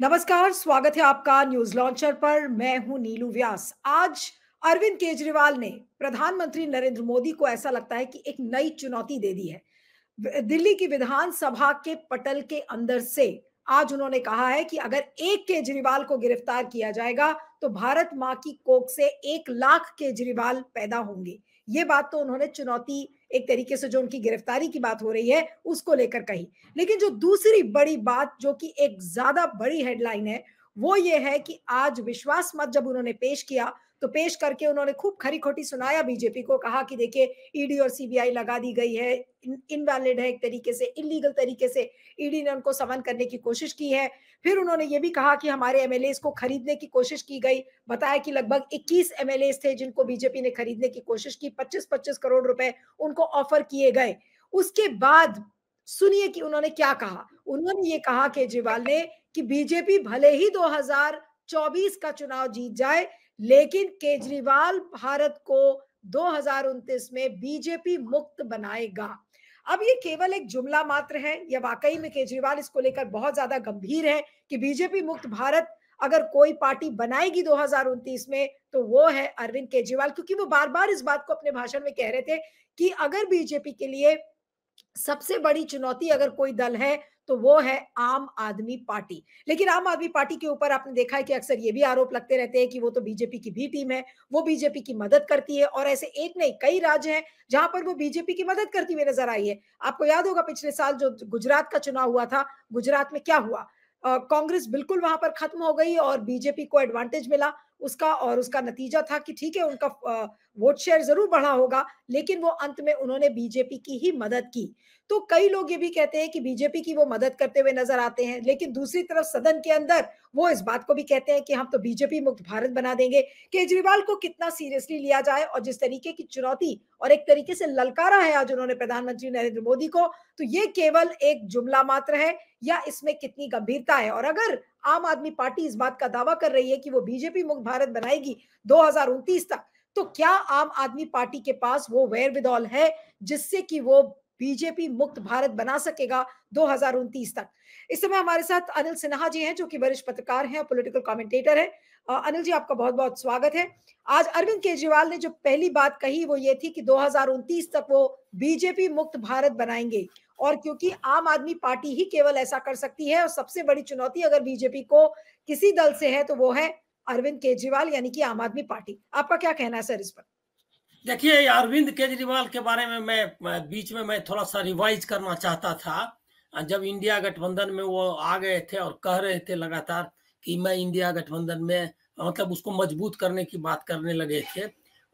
नमस्कार स्वागत है आपका न्यूज लॉन्चर पर मैं हूं नीलू व्यास आज अरविंद केजरीवाल ने प्रधानमंत्री नरेंद्र मोदी को ऐसा लगता है कि एक नई चुनौती दे दी है दिल्ली की विधानसभा के पटल के अंदर से आज उन्होंने कहा है कि अगर एक केजरीवाल को गिरफ्तार किया जाएगा तो भारत मां की कोख से एक लाख केजरीवाल पैदा होंगे ये बात तो उन्होंने चुनौती एक तरीके से जो उनकी गिरफ्तारी की बात हो रही है उसको लेकर कही लेकिन जो दूसरी बड़ी बात जो कि एक ज्यादा बड़ी हेडलाइन है वो ये है कि आज विश्वास मत जब उन्होंने पेश किया तो पेश करके उन्होंने खूब खरी खोटी सुनाया बीजेपी को कहा कि देखिए ईडी e और सीबीआई लगा दी गई है इनवैलिड है एक तरीके से इलीगल तरीके से ईडी e ने उनको समन करने की कोशिश की है फिर उन्होंने ये भी कहा कि हमारे एमएलए को खरीदने की कोशिश की गई बताया कि लगभग 21 एमएलए थे जिनको बीजेपी ने खरीदने की कोशिश की 25-25 करोड़ रुपए उनको ऑफर किए गए उसके बाद सुनिए कि उन्होंने क्या कहा उन्होंने ये कहा केजरीवाल ने कि बीजेपी भले ही 2024 का चुनाव जीत जाए लेकिन केजरीवाल भारत को दो में बीजेपी मुक्त बनाएगा अब ये केवल एक जुमला मात्र है या वाकई में केजरीवाल इसको लेकर बहुत ज्यादा गंभीर है कि बीजेपी मुक्त भारत अगर कोई पार्टी बनाएगी दो में तो वो है अरविंद केजरीवाल क्योंकि वो बार बार इस बात को अपने भाषण में कह रहे थे कि अगर बीजेपी के लिए सबसे बड़ी चुनौती अगर कोई दल है तो वो है आम आदमी पार्टी लेकिन आम आदमी पार्टी के ऊपर आपने देखा है कि अक्सर ये भी आरोप लगते रहते हैं कि वो तो बीजेपी की भी टीम है वो बीजेपी की मदद करती है और ऐसे एक नहीं कई राज्य हैं जहां पर वो बीजेपी की मदद करती हुई नजर आई है आपको याद होगा पिछले साल जो गुजरात का चुनाव हुआ था गुजरात में क्या हुआ कांग्रेस बिल्कुल वहां पर खत्म हो गई और बीजेपी को एडवांटेज मिला उसका और उसका नतीजा था कि ठीक है उनका वोट शेयर जरूर बढ़ा होगा लेकिन वो अंत में उन्होंने बीजेपी की ही मदद की तो कई लोग ये भी कहते हैं कि बीजेपी की वो मदद करते हुए नजर आते हैं लेकिन दूसरी तरफ सदन के अंदर वो इस बात को भी कहते हैं कि हम तो बीजेपी मुक्त भारत बना देंगे केजरीवाल को कितना सीरियसली लिया जाए और जिस तरीके की चुनौती और एक तरीके से ललकारा है आज उन्होंने प्रधानमंत्री नरेंद्र मोदी को तो ये केवल एक जुमला मात्र है या इसमें कितनी गंभीरता है और अगर आम आदमी पार्टी इस बात का दावा कर रही है कि वो बीजेपी मुक्त भारत बनाएगी दो तक तो क्या आम आदमी पार्टी के पास वो वेर विदॉल है जिससे कि वो बीजेपी मुक्त भारत बना सकेगा दो तक इस समय हमारे साथ अनिल सिन्हा जी हैं जो कि वरिष्ठ पत्रकार हैं और पॉलिटिकल कमेंटेटर हैं अनिल जी आपका बहुत बहुत स्वागत है आज अरविंद केजरीवाल ने जो पहली बात कही वो ये थी कि दो तक वो बीजेपी मुक्त भारत बनाएंगे और क्योंकि आम आदमी पार्टी ही केवल ऐसा कर सकती है और सबसे बड़ी चुनौती अगर बीजेपी को किसी दल से है तो वो है अरविंद केजरीवाल यानी कि आम आदमी पार्टी आपका क्या कहना है सर इस पर देखिए अरविंद केजरीवाल के बारे में मैं बीच में मैं थोड़ा सा रिवाइज करना चाहता था जब इंडिया गठबंधन में वो आ गए थे और कह रहे थे लगातार कि मैं इंडिया गठबंधन में मतलब उसको मजबूत करने की बात करने लगे थे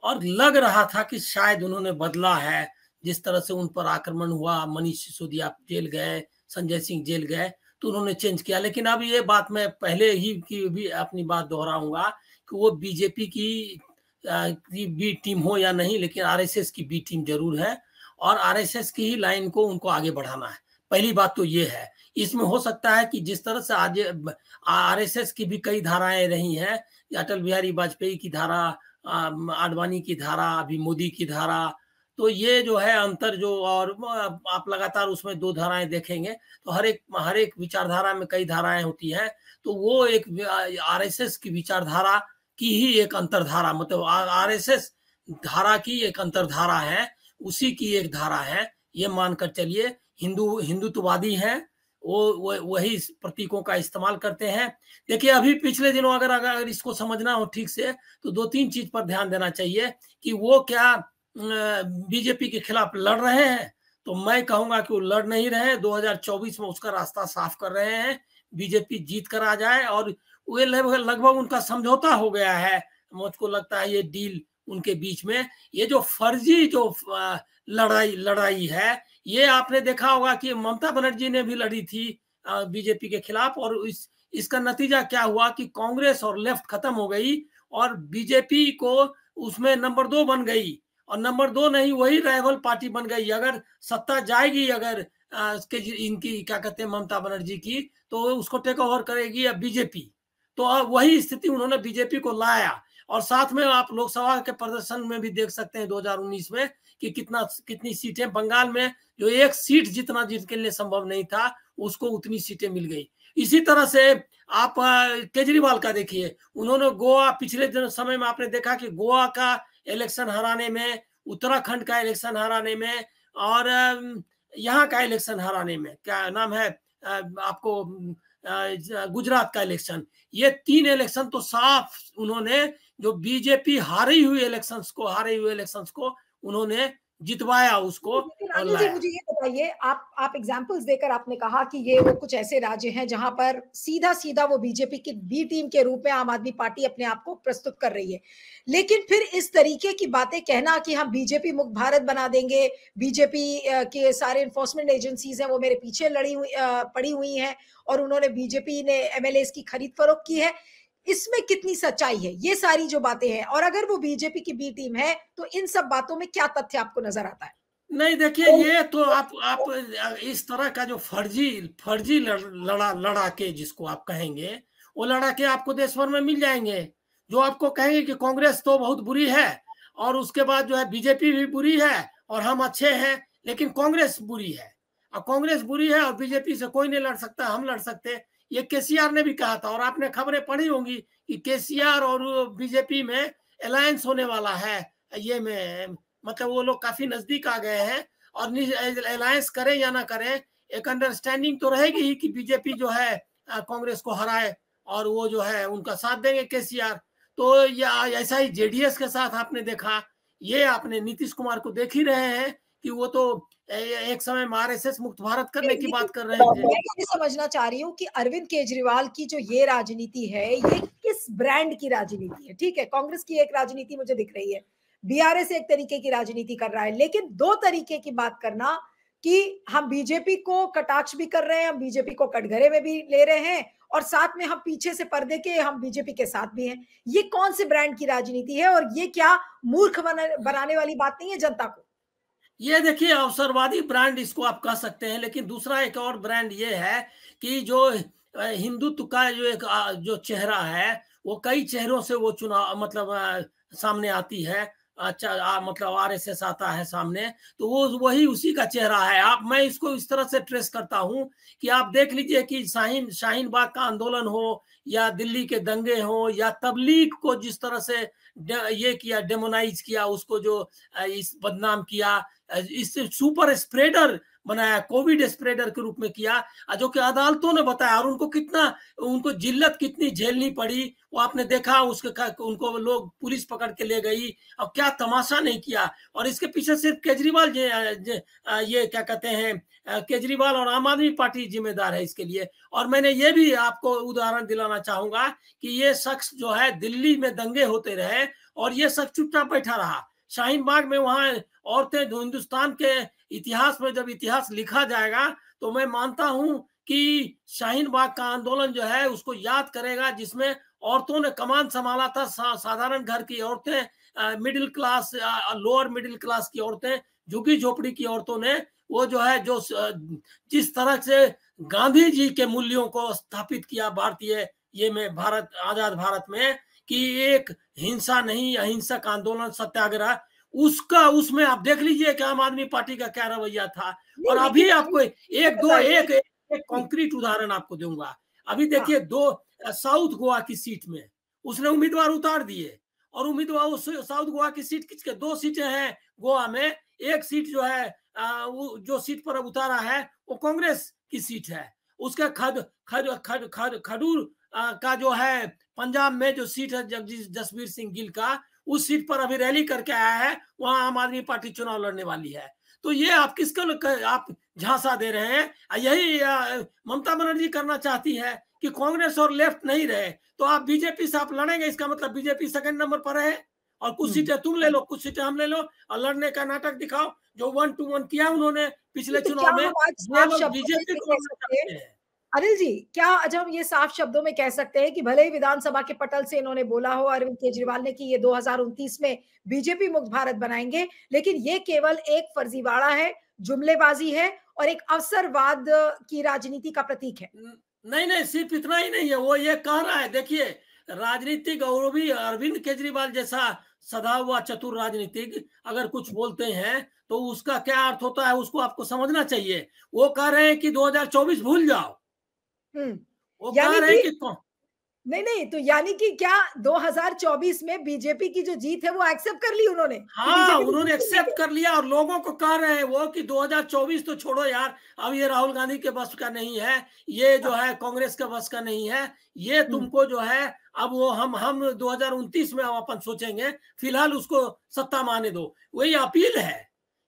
और लग रहा था कि शायद उन्होंने बदला है जिस तरह से उन पर आक्रमण हुआ मनीष सिसोदिया जेल गए संजय सिंह जेल गए तो उन्होंने चेंज किया लेकिन अब ये बात मैं पहले ही की भी अपनी बात दोहराऊंगा कि वो बीजेपी की, की बी टीम हो या नहीं लेकिन आरएसएस की बी टीम जरूर है और आरएसएस की ही लाइन को उनको आगे बढ़ाना है पहली बात तो ये है इसमें हो सकता है कि जिस तरह से आज आरएसएस की भी कई धाराएं रही हैं अटल बिहारी वाजपेयी की धारा आडवाणी की धारा अभी मोदी की धारा तो ये जो है अंतर जो और आप लगातार उसमें दो धाराएं देखेंगे तो हर एक हर एक विचारधारा में कई धाराएं होती हैं तो वो एक आरएसएस की विचारधारा की ही एक अंतरधारा मतलब आरएसएस धारा की एक अंतरधारा है उसी की एक धारा है ये मानकर चलिए हिंदू हिंदुत्ववादी हैं वो वही प्रतीकों का इस्तेमाल करते हैं देखिए अभी पिछले दिनों अगर अगर इसको समझना हो ठीक से तो दो तीन चीज पर ध्यान देना चाहिए कि वो क्या बीजेपी के खिलाफ लड़ रहे हैं तो मैं कहूंगा कि वो लड़ नहीं रहे 2024 में उसका रास्ता साफ कर रहे हैं बीजेपी जीत कर आ जाए और वे लगभग उनका समझौता हो गया है मुझको लगता है ये डील उनके बीच में ये जो फर्जी जो लड़ाई लड़ाई है ये आपने देखा होगा कि ममता बनर्जी ने भी लड़ी थी बीजेपी के खिलाफ और इस इसका नतीजा क्या हुआ कि कांग्रेस और लेफ्ट खत्म हो गई और बीजेपी को उसमें नंबर दो बन गई और नंबर दो नहीं वही राइवल पार्टी बन गई अगर सत्ता जाएगी अगर के इनकी क्या कहते हैं ममता बनर्जी की तो उसको टेक ओवर करेगी अब बीजेपी तो वही स्थिति उन्होंने बीजेपी को लाया और साथ में आप लोकसभा के प्रदर्शन में भी देख सकते हैं 2019 में कि कितना कितनी सीटें बंगाल में जो एक सीट जितना के लिए संभव नहीं था उसको उतनी सीटें मिल गई इसी तरह से आप केजरीवाल का देखिए उन्होंने गोवा पिछले समय में आपने देखा कि गोवा का इलेक्शन हराने में उत्तराखंड का इलेक्शन हराने में और यहाँ का इलेक्शन हराने में क्या नाम है आपको गुजरात का इलेक्शन ये तीन इलेक्शन तो साफ उन्होंने जो बीजेपी हारी हुई इलेक्शंस को हारे हुए इलेक्शंस को उन्होंने जितवाया उसको जी मुझे ये बताइए आप आप एग्जांपल्स देकर आपने कहा कि ये वो कुछ ऐसे राज्य हैं जहां पर सीधा सीधा वो बीजेपी की बी टीम के रूप में आम आदमी पार्टी अपने आप को प्रस्तुत कर रही है लेकिन फिर इस तरीके की बातें कहना कि हम बीजेपी मुक्त भारत बना देंगे बीजेपी के सारे इन्फोर्समेंट एजेंसीज हैं वो मेरे पीछे लड़ी हुई पड़ी हुई हैं और उन्होंने बीजेपी ने एमएलए की खरीद फरोख की है इसमें कितनी सच्चाई है ये सारी जो बातें हैं और अगर वो बीजेपी की बी टीम है तो इन सब बातों में क्या तथ्य आपको नजर आता है नहीं देखिए तो- ये तो आप आप इस तरह का जो फर्जी फर्जी लड़ा लड़ा के जिसको आप कहेंगे वो लड़ा के आपको देश भर में मिल जाएंगे जो आपको कहेंगे कि कांग्रेस तो बहुत बुरी है और उसके बाद जो है बीजेपी भी बुरी है और हम अच्छे हैं लेकिन कांग्रेस बुरी है और कांग्रेस बुरी है और बीजेपी से कोई नहीं लड़ सकता हम लड़ सकते ये केसीआर ने भी कहा था और आपने खबरें पढ़ी होंगी कि केसीआर और बीजेपी में अलायंस होने वाला है ये में मतलब वो लोग काफी नजदीक आ गए हैं और अलायंस करें या ना करें एक अंडरस्टैंडिंग तो रहेगी ही कि बीजेपी जो है कांग्रेस को हराए और वो जो है उनका साथ देंगे केसीआर तो या ऐसा ही जेडीएस के साथ आपने देखा ये आपने नीतीश कुमार को देख ही रहे हैं कि वो तो एक समय हम आरएसएस मुक्त भारत करने की बात कर रहे हैं मैं ये समझना चाह रही हूँ कि अरविंद केजरीवाल की जो ये राजनीति है ये किस ब्रांड की राजनीति है ठीक है कांग्रेस की एक राजनीति मुझे दिख रही है बीआरएस एक तरीके की राजनीति कर रहा है लेकिन दो तरीके की बात करना कि हम बीजेपी को कटाक्ष भी कर रहे हैं हम बीजेपी को कटघरे में भी ले रहे हैं और साथ में हम पीछे से पर्दे के हम बीजेपी के साथ भी हैं ये कौन से ब्रांड की राजनीति है और ये क्या मूर्ख बनाने वाली बात नहीं है जनता को ये देखिए अवसरवादी ब्रांड इसको आप कह सकते हैं लेकिन दूसरा एक और ब्रांड ये है कि जो हिंदुत्व का जो एक जो चेहरा है वो कई चेहरों से वो चुनाव मतलब सामने आती है अच्छा आ, मतलब आर एस एस आता है सामने तो वो वही उसी का चेहरा है आप मैं इसको इस तरह से ट्रेस करता हूँ कि आप देख लीजिए कि शाहीन शाहीन बाग का आंदोलन हो या दिल्ली के दंगे हो या तबलीग को जिस तरह से ये किया डेमोनाइज किया उसको जो इस बदनाम किया इससे सुपर स्प्रेडर बनाया कोविड स्प्रेडर के रूप में किया जो कि अदालतों ने बताया और उनको कितना उनको जिल्लत कितनी झेलनी पड़ी वो आपने देखा उसके उनको लोग पुलिस पकड़ के ले गई और क्या तमाशा नहीं किया और इसके पीछे सिर्फ केजरीवाल जे, जे, ये क्या कहते हैं केजरीवाल और आम आदमी पार्टी जिम्मेदार है इसके लिए और मैंने ये भी आपको उदाहरण दिलाना चाहूंगा कि ये शख्स जो है दिल्ली में दंगे होते रहे और ये शख्स चुपचाप बैठा रहा शाहीन बाग में वहां औरतें हिंदुस्तान के इतिहास में जब इतिहास लिखा जाएगा तो मैं मानता हूँ कि शाहीन बाग का आंदोलन जो है उसको याद करेगा जिसमें औरतों ने कमान संभाला था सा, साधारण घर की औरतें middle class lower middle class की औरतें झुकी झोपड़ी की औरतों ने वो जो है जो जिस तरह से गांधी जी के मूल्यों को स्थापित किया भारतीय ये में भारत आजाद भारत में कि एक हिंसा नहीं अहिंसक आंदोलन सत्याग्रह उसका उसमें आप देख लीजिए कि आम आदमी पार्टी का क्या रवैया था और अभी आपको एक दो एक एक कॉन्क्रीट उदाहरण आपको दूंगा अभी हाँ। देखिए दो साउथ गोवा की सीट में उसने उम्मीदवार उतार दिए और उम्मीदवार साउथ गोवा की सीट किसके दो सीटें हैं गोवा में एक सीट जो है जो सीट पर अब उतारा है वो कांग्रेस की सीट है उसका खद खद खद खडूर का जो है पंजाब में जो सीट है जगजीत जसवीर सिंह गिल का उस सीट पर अभी रैली करके आया है वहां आम आदमी पार्टी चुनाव लड़ने वाली है तो ये आप किसको आप झांसा दे रहे हैं यही ममता बनर्जी करना चाहती है कि कांग्रेस और लेफ्ट नहीं रहे तो आप बीजेपी से आप लड़ेंगे इसका मतलब बीजेपी सेकंड नंबर पर है और कुछ हम्म। सीटें तुम ले लो कुछ सीटें हम ले लो और लड़ने का नाटक दिखाओ जो वन टू वन किया उन्होंने पिछले तो चुनाव में बीजेपी को अनिल जी क्या आज हम ये साफ शब्दों में कह सकते हैं कि भले ही विधानसभा के पटल से इन्होंने बोला हो अरविंद केजरीवाल ने कि ये दो में बीजेपी मुक्त भारत बनाएंगे लेकिन ये केवल एक फर्जीवाड़ा है जुमलेबाजी है और एक अवसरवाद की राजनीति का प्रतीक है नहीं नहीं सिर्फ इतना ही नहीं है वो ये कह रहा है देखिए राजनीतिक गौरवी अरविंद केजरीवाल जैसा सदा हुआ चतुर राजनीतिक अगर कुछ बोलते हैं तो उसका क्या अर्थ होता है उसको आपको समझना चाहिए वो कह रहे हैं कि 2024 भूल जाओ हम्म। वो यानी कि नहीं नहीं तो यानी कि क्या 2024 में बीजेपी की जो जीत है वो एक्सेप्ट कर ली उन्होंने हाँ उन्होंने एक्सेप्ट कर लिया और लोगों को कह रहे हैं वो कि 2024 तो छोड़ो यार अब ये राहुल गांधी के बस का नहीं है ये जो है कांग्रेस के बस का नहीं है ये हम्म। तुमको जो है अब वो हम हम दो में हम अपन सोचेंगे फिलहाल उसको सत्ता माने दो वही अपील है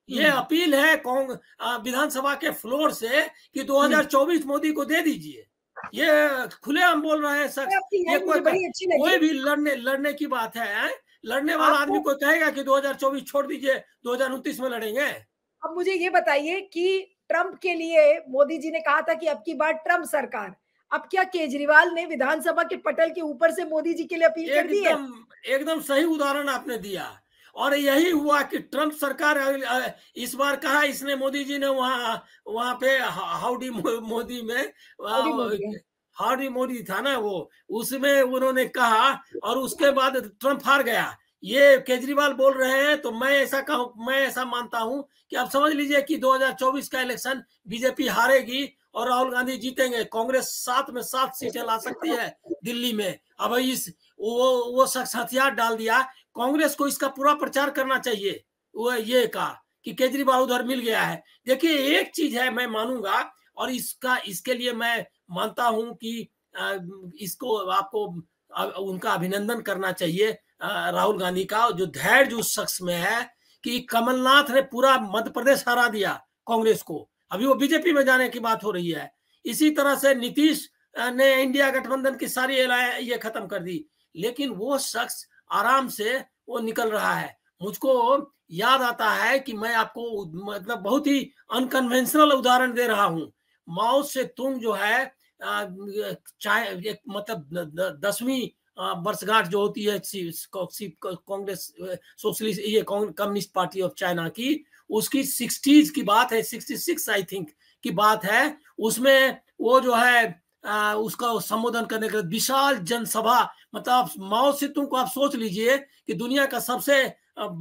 ये हम्म। अपील है विधानसभा के फ्लोर से कि 2024 मोदी को दे दीजिए ये हम बोल रहे हैं सर ये कोई कोई भी लड़ने लड़ने की बात है लड़ने वाला आदमी को कहेगा कि 2024 छोड़ दीजिए 2029 में लड़ेंगे अब मुझे ये बताइए कि ट्रंप के लिए मोदी जी ने कहा था कि अब की बार ट्रंप सरकार अब क्या केजरीवाल ने विधानसभा के पटल के ऊपर से मोदी जी के लिए अपील कर दी है एकदम सही उदाहरण आपने दिया और यही हुआ कि ट्रंप सरकार इस बार कहा इसने मोदी जी ने वहां वहां पे हाउडी मोदी में हाउडी मोदी था ना वो उसमें उन्होंने कहा और उसके बाद ट्रंप हार गया ये केजरीवाल बोल रहे हैं तो मैं ऐसा कहूँ मैं ऐसा मानता हूँ कि आप समझ लीजिए कि 2024 का इलेक्शन बीजेपी हारेगी और राहुल गांधी जीतेंगे कांग्रेस सात में सात सीटें ला सकती है दिल्ली में अब इस वो वो शख्स हथियार डाल दिया कांग्रेस को इसका पूरा प्रचार करना चाहिए वो ये कहा कि केजरीवाल उधर मिल गया है देखिए एक चीज है मैं मानूंगा और इसका इसके लिए मैं मानता हूं कि इसको आपको उनका अभिनंदन करना चाहिए राहुल गांधी का जो धैर्य उस शख्स में है कि कमलनाथ ने पूरा मध्य प्रदेश हरा दिया कांग्रेस को अभी वो बीजेपी में जाने की बात हो रही है इसी तरह से नीतीश ने इंडिया गठबंधन की सारी ये खत्म कर दी लेकिन वो शख्स आराम से वो निकल रहा है मुझको याद आता है कि मैं आपको मतलब बहुत ही अनकन्वेंशनल उदाहरण दे रहा हूँ माउस से तुम जो है चाहे एक मतलब दसवीं वर्षगांठ जो होती है कांग्रेस सोशलिस्ट ये कम्युनिस्ट पार्टी ऑफ चाइना की उसकी सिक्सटीज की बात है सिक्सटी सिक्स आई थिंक की बात है उसमें वो जो है उसका संबोधन करने के विशाल जनसभा मतलब आप माओ से तुमको आप सोच लीजिए कि दुनिया का सबसे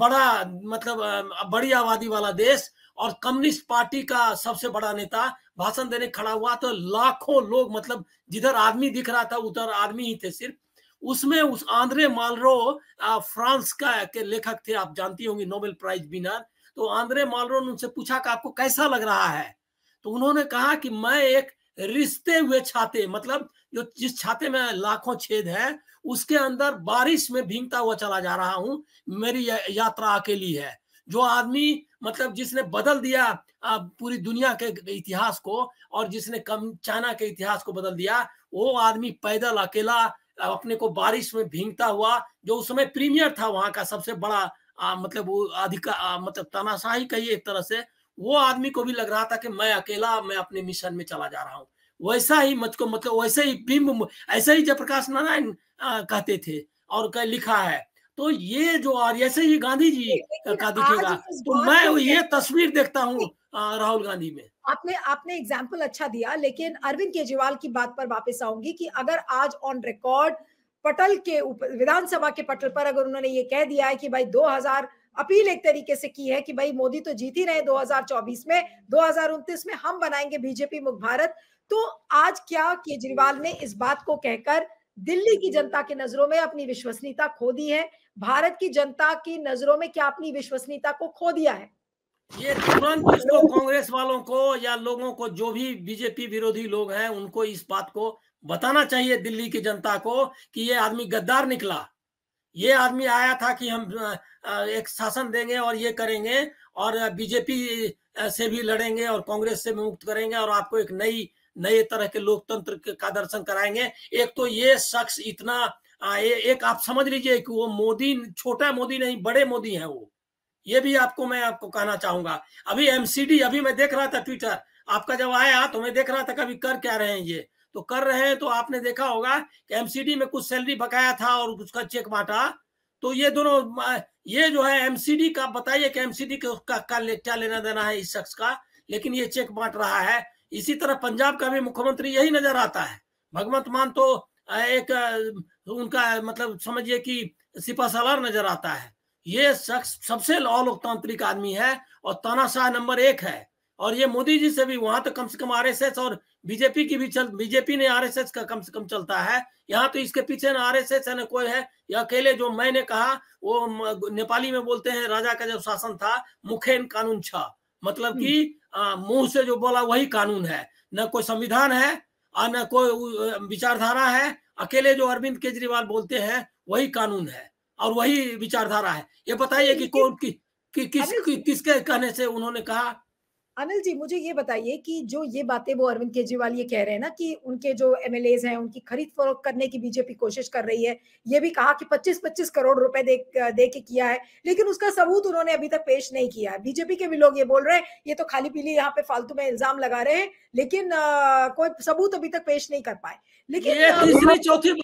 बड़ा मतलब बड़ी आबादी वाला देश और कम्युनिस्ट पार्टी का सबसे बड़ा नेता भाषण देने खड़ा हुआ तो लाखों लोग मतलब जिधर आदमी दिख रहा था उधर आदमी ही थे सिर्फ उसमें उस आंद्रे मालरो फ्रांस का के लेखक थे आप जानती होंगी नोबेल प्राइज विनर तो आंद्रे मालरो ने उनसे पूछा कि आपको कैसा लग रहा है तो उन्होंने कहा कि मैं एक रिश्ते हुए छाते मतलब जो जिस छाते में लाखों छेद है उसके अंदर बारिश में भींगता हुआ चला जा रहा हूँ मेरी यात्रा अकेली है जो आदमी मतलब जिसने बदल दिया पूरी दुनिया के इतिहास को और जिसने कम चाइना के इतिहास को बदल दिया वो आदमी पैदल अकेला अपने को बारिश में भींगता हुआ जो उस समय प्रीमियर था वहां का सबसे बड़ा आ, मतलब वो अधिकार मतलब तानाशाही कही एक तरह से वो आदमी को भी लग रहा था कि मैं अकेला मैं अपने मिशन में चला जा रहा हूँ वैसा ही मुझको मतलब वैसे ही बिंब ऐसे ही जयप्रकाश नारायण कहते थे और कह लिखा है तो ये जो और ऐसे ही गांधी जी का दिखेगा तो मैं ये तस्वीर देखता हूँ राहुल गांधी में आपने आपने एग्जाम्पल अच्छा दिया लेकिन अरविंद केजरीवाल की बात पर वापस आऊंगी कि अगर आज ऑन रिकॉर्ड पटल के ऊपर विधानसभा के पटल पर अगर उन्होंने ये कह दिया है कि भाई अपील एक तरीके से की है कि भाई मोदी तो जीत ही रहे 2024 में 2029 में हम बनाएंगे बीजेपी मुख भारत तो आज क्या केजरीवाल ने इस बात को कहकर दिल्ली की जनता के नजरों में अपनी विश्वसनीयता खो दी है भारत की जनता की नजरों में क्या अपनी विश्वसनीयता को खो दिया है ये तुरंत इसको कांग्रेस वालों को या लोगों को जो भी बीजेपी विरोधी लोग हैं उनको इस बात को बताना चाहिए दिल्ली की जनता को कि ये आदमी गद्दार निकला ये आदमी आया था कि हम एक शासन देंगे और ये करेंगे और बीजेपी से भी लड़ेंगे और कांग्रेस से भी मुक्त करेंगे और आपको एक नई नए तरह के लोकतंत्र का दर्शन कराएंगे एक तो ये शख्स इतना ए, एक आप समझ लीजिए कि वो मोदी छोटा मोदी नहीं बड़े मोदी हैं वो ये भी आपको मैं आपको कहना चाहूंगा अभी एमसीडी अभी मैं देख रहा था ट्विटर आपका जब आया तो मैं देख रहा था कभी कर क्या रहे हैं ये तो कर रहे हैं तो आपने देखा होगा कि एमसीडी में कुछ सैलरी बकाया था और उसका चेक बांटा तो ये दोनों ये जो है एमसीडी का बताइए कि एमसीडी का क्या ले, लेना देना है इस शख्स का लेकिन ये चेक बांट रहा है इसी तरह पंजाब का भी मुख्यमंत्री यही नजर आता है भगवंत मान तो एक उनका मतलब समझिए कि सिपा नजर आता है ये शख्स सबसे लॉ लोकतांत्रिक आदमी है और तानाशाह नंबर एक है और ये मोदी जी से भी वहां तो कम से कम आरएसएस और बीजेपी की भी चल बीजेपी ने आरएसएस का कम से कम चलता है यहाँ तो इसके पीछे ना आरएसएस है ना कोई है या अकेले जो मैंने कहा वो नेपाली में बोलते हैं राजा का जब शासन था मुखेन कानून छा मतलब कि हम्म। मुंह से जो बोला वही कानून है न कोई संविधान है और न कोई विचारधारा है अकेले जो अरविंद केजरीवाल बोलते हैं वही कानून है और वही विचारधारा है ये बताइए कि कौन कि, कि, किस कि, किसके कहने से उन्होंने कहा अनिल जी मुझे ये बताइए कि जो ये बातें वो अरविंद केजरीवाल ये कह रहे हैं ना कि उनके जो एम हैं उनकी खरीद फरोख करने की बीजेपी कोशिश कर रही है ये भी कहा कि 25-25 करोड़ रुपए दे दे के किया है लेकिन उसका सबूत उन्होंने अभी तक पेश नहीं किया है बीजेपी के भी लोग ये बोल रहे हैं ये तो खाली पीली यहाँ पे फालतू में इल्जाम लगा रहे हैं लेकिन आ, कोई सबूत अभी तक पेश नहीं कर पाए लेकिन चौथी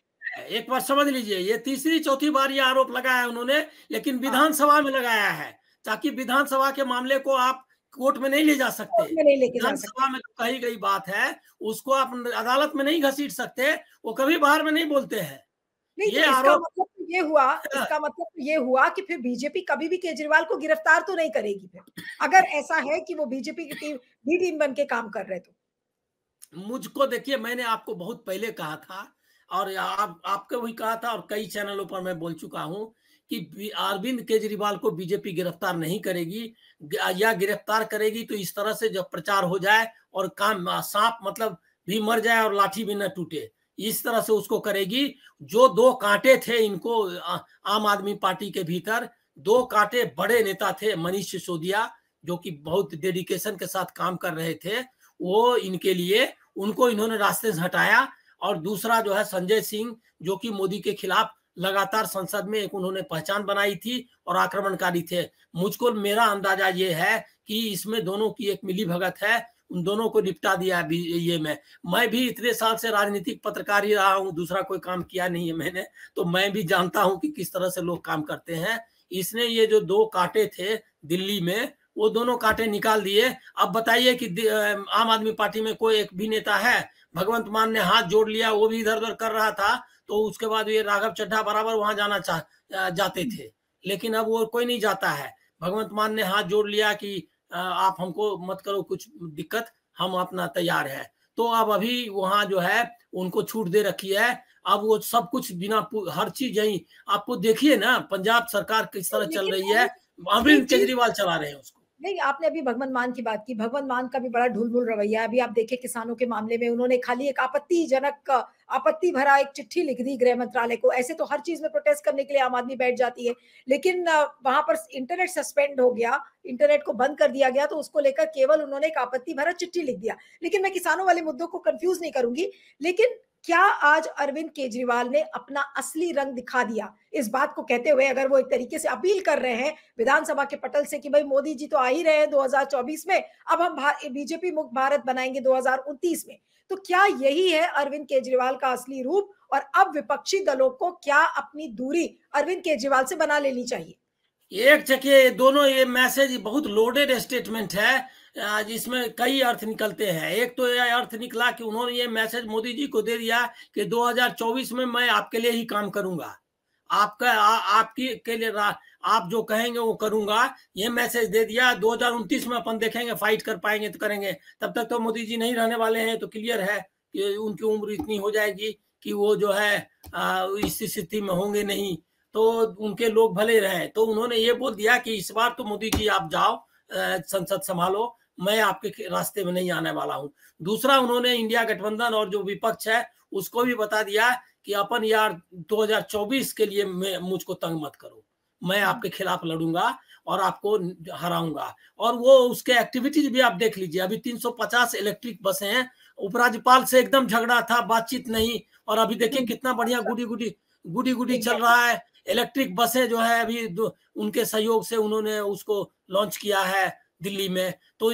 एक बार समझ लीजिए ये तीसरी चौथी बार ये आरोप लगाया है उन्होंने लेकिन हाँ। विधानसभा में लगाया है ताकि विधानसभा के मामले को आप कोर्ट में नहीं ले जा सकते विधानसभा में जो कही गई बात है उसको आप अदालत में नहीं घसीट सकते वो कभी बाहर में नहीं बोलते हैं नहीं तो ये मतलब तो हाँ। इसका मतलब ये हुआ इसका मतलब ये हुआ कि फिर बीजेपी कभी भी केजरीवाल को गिरफ्तार तो नहीं करेगी फिर अगर ऐसा है कि वो बीजेपी की टीम भी टीम बन के काम कर रहे तो मुझको देखिए मैंने आपको बहुत पहले कहा था और आप आपको भी कहा था और कई चैनलों पर मैं बोल चुका हूँ कि अरविंद केजरीवाल को बीजेपी गिरफ्तार नहीं करेगी या गिरफ्तार करेगी तो इस तरह से जब प्रचार हो जाए और काम सांप मतलब भी मर जाए और लाठी भी न टूटे इस तरह से उसको करेगी जो दो कांटे थे इनको आम आदमी पार्टी के भीतर दो कांटे बड़े नेता थे मनीष सिसोदिया जो कि बहुत डेडिकेशन के साथ काम कर रहे थे वो इनके लिए उनको इन्होंने रास्ते से हटाया और दूसरा जो है संजय सिंह जो कि मोदी के खिलाफ लगातार संसद में एक उन्होंने पहचान बनाई थी और आक्रमणकारी थे मुझको मेरा अंदाजा ये है कि इसमें दोनों की एक मिली भगत है उन दोनों को निपटा दिया अभी ये मैं मैं भी इतने साल से राजनीतिक पत्रकार ही रहा हूँ दूसरा कोई काम किया नहीं है मैंने तो मैं भी जानता हूँ कि किस तरह से लोग काम करते हैं इसने ये जो दो कांटे थे दिल्ली में वो दोनों कांटे निकाल दिए अब बताइए कि आम आदमी पार्टी में कोई एक भी नेता है भगवंत मान ने हाथ जोड़ लिया वो भी इधर उधर कर रहा था तो उसके बाद ये राघव चड्ढा बराबर वहां जाना चाह जाते थे लेकिन अब वो कोई नहीं जाता है भगवंत मान ने हाथ जोड़ लिया कि आप हमको मत करो कुछ दिक्कत हम अपना तैयार है तो अब अभी वहाँ जो है उनको छूट दे रखी है अब वो सब कुछ बिना हर चीज यही आपको देखिए ना पंजाब सरकार किस तरह तो चल रही है अरविंद केजरीवाल चला रहे हैं उसको नहीं आपने अभी भगवंत मान की बात की भगवंत मान का भी बड़ा ढुलमुल रवैया अभी आप देखे किसानों के मामले में उन्होंने खाली एक आपत्तिजनक आपत्ति भरा एक चिट्ठी लिख दी गृह मंत्रालय को ऐसे तो हर चीज में प्रोटेस्ट करने के लिए आम आदमी बैठ जाती है लेकिन वहां पर इंटरनेट सस्पेंड हो गया इंटरनेट को बंद कर दिया गया तो उसको लेकर केवल उन्होंने एक आपत्ति भरा चिट्ठी लिख दिया लेकिन मैं किसानों वाले मुद्दों को कंफ्यूज नहीं करूंगी लेकिन क्या आज अरविंद केजरीवाल ने अपना असली रंग दिखा दिया इस बात को कहते हुए अगर वो एक तरीके से अपील कर रहे हैं विधानसभा के पटल से कि भाई मोदी जी तो आ ही रहे हैं 2024 में अब हम बीजेपी मुक्त भारत बनाएंगे दो में तो क्या यही है अरविंद केजरीवाल का असली रूप और अब विपक्षी दलों को क्या अपनी दूरी अरविंद केजरीवाल से बना लेनी चाहिए एक चकिए दोनों ये मैसेज बहुत लोडेड स्टेटमेंट है आज इसमें कई अर्थ निकलते हैं एक तो यह अर्थ निकला कि उन्होंने ये मैसेज मोदी जी को दे दिया कि 2024 में मैं आपके लिए ही काम करूंगा आपका आ, आपकी के लिए आप जो कहेंगे वो करूंगा ये मैसेज दे दिया दो में अपन देखेंगे फाइट कर पाएंगे तो करेंगे तब तक तो मोदी जी नहीं रहने वाले हैं तो क्लियर है कि उनकी उम्र इतनी हो जाएगी कि वो जो है इस स्थिति में होंगे नहीं तो उनके लोग भले रहे तो उन्होंने ये बोल दिया कि इस बार तो मोदी जी आप जाओ संसद संभालो मैं आपके रास्ते में नहीं आने वाला हूँ दूसरा उन्होंने इंडिया गठबंधन और जो विपक्ष है उसको भी बता दिया कि अपन यार 2024 के लिए मैं मुझको तंग मत करो मैं आपके खिलाफ लड़ूंगा और आपको हराऊंगा और वो उसके एक्टिविटीज भी आप देख लीजिए अभी 350 इलेक्ट्रिक बसें हैं उपराज्यपाल से एकदम झगड़ा था बातचीत नहीं और अभी देखिए कितना बढ़िया गुडी गुडी गुडी गुडी चल रहा है इलेक्ट्रिक बसें जो है अभी उनके सहयोग से उन्होंने उसको लॉन्च किया है दिल्ली में तो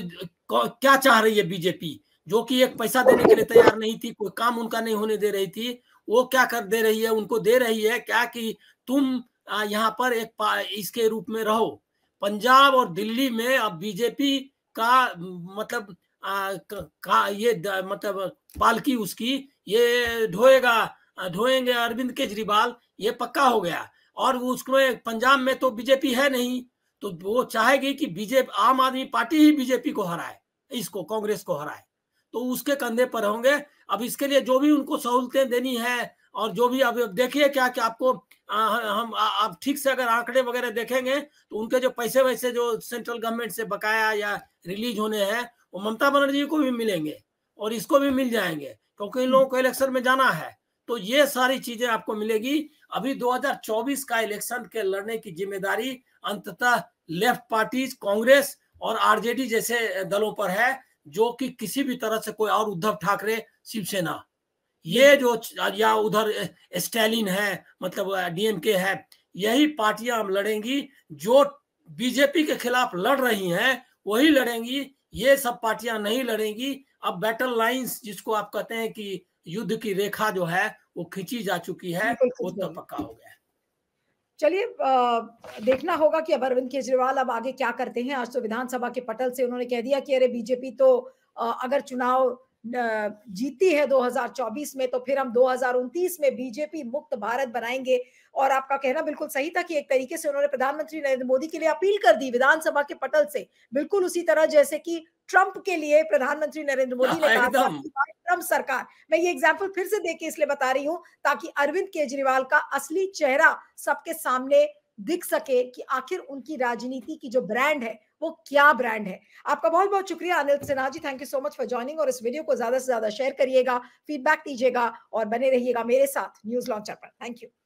क्या चाह रही है बीजेपी जो कि एक पैसा देने के लिए तैयार नहीं थी कोई काम उनका नहीं होने दे रही थी वो क्या कर दे रही है उनको दे रही है क्या कि तुम यहाँ पर एक इसके रूप में रहो पंजाब और दिल्ली में अब बीजेपी का मतलब आ, का ये मतलब पालकी उसकी ये ढोएगा ढोएंगे अरविंद केजरीवाल ये पक्का हो गया और उसमें पंजाब में तो बीजेपी है नहीं तो वो चाहेगी कि बीजेपी आम आदमी पार्टी ही बीजेपी को हराए इसको कांग्रेस को हराए तो उसके कंधे पर होंगे अब इसके लिए जो भी उनको सहूलतें देनी है और जो भी अब देखिए क्या कि आपको आ, हम आप ठीक से अगर आंकड़े वगैरह देखेंगे तो उनके जो पैसे वैसे जो सेंट्रल गवर्नमेंट से बकाया या रिलीज होने हैं वो ममता बनर्जी को भी मिलेंगे और इसको भी मिल जाएंगे क्योंकि इन लोगों को इलेक्शन में जाना है तो ये सारी चीजें आपको मिलेगी अभी 2024 का इलेक्शन के लड़ने की जिम्मेदारी अंततः लेफ्ट पार्टीज कांग्रेस और आरजेडी जैसे दलों पर है जो कि किसी भी तरह से कोई और उद्धव ठाकरे शिवसेना ये जो या उधर स्टैलिन है मतलब डीएमके है यही पार्टियां हम लड़ेंगी जो बीजेपी के खिलाफ लड़ रही हैं वही लड़ेंगी ये सब पार्टियां नहीं लड़ेंगी अब बैटल लाइंस जिसको आप कहते हैं कि युद्ध की रेखा जो है वो खींची जा चुकी है वो तो पक्का हो गया चलिए देखना होगा कि अब अरविंद केजरीवाल अब आगे क्या करते हैं आज तो विधानसभा के पटल से उन्होंने कह दिया कि अरे बीजेपी तो अगर चुनाव जीती है 2024 में तो फिर हम 2029 में बीजेपी मुक्त भारत बनाएंगे और आपका कहना बिल्कुल सही था कि एक तरीके से उन्होंने प्रधानमंत्री नरेंद्र मोदी के लिए अपील कर दी विधानसभा के पटल से बिल्कुल उसी तरह जैसे कि ट्रंप के लिए प्रधानमंत्री नरेंद्र मोदी हाँ, ने कहा ट्रंप सरकार मैं ये एग्जाम्पल फिर से देके इसलिए बता रही हूँ ताकि अरविंद केजरीवाल का असली चेहरा सबके सामने दिख सके कि आखिर उनकी राजनीति की जो ब्रांड है वो क्या ब्रांड है आपका बहुत बहुत शुक्रिया Anil Sinha ji thank you so much for joining और इस वीडियो को ज्यादा से ज्यादा शेयर करिएगा फीडबैक दीजिएगा और बने रहिएगा मेरे साथ न्यूज लॉन्चर पर थैंक यू